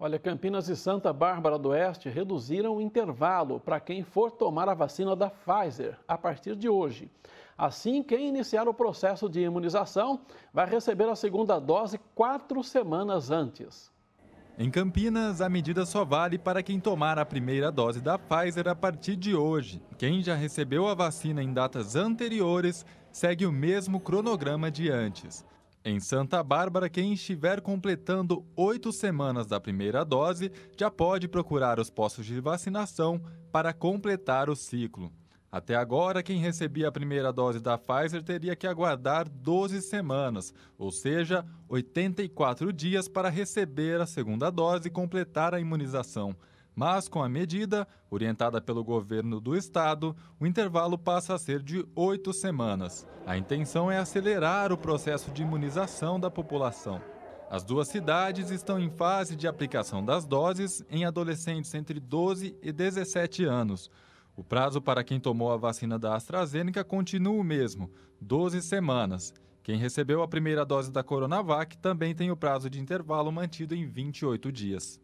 Olha, Campinas e Santa Bárbara do Oeste reduziram o intervalo para quem for tomar a vacina da Pfizer a partir de hoje. Assim, quem iniciar o processo de imunização vai receber a segunda dose quatro semanas antes. Em Campinas, a medida só vale para quem tomar a primeira dose da Pfizer a partir de hoje. Quem já recebeu a vacina em datas anteriores segue o mesmo cronograma de antes. Em Santa Bárbara, quem estiver completando oito semanas da primeira dose já pode procurar os postos de vacinação para completar o ciclo. Até agora, quem recebia a primeira dose da Pfizer teria que aguardar 12 semanas, ou seja, 84 dias para receber a segunda dose e completar a imunização. Mas com a medida, orientada pelo governo do estado, o intervalo passa a ser de oito semanas. A intenção é acelerar o processo de imunização da população. As duas cidades estão em fase de aplicação das doses em adolescentes entre 12 e 17 anos. O prazo para quem tomou a vacina da AstraZeneca continua o mesmo, 12 semanas. Quem recebeu a primeira dose da Coronavac também tem o prazo de intervalo mantido em 28 dias.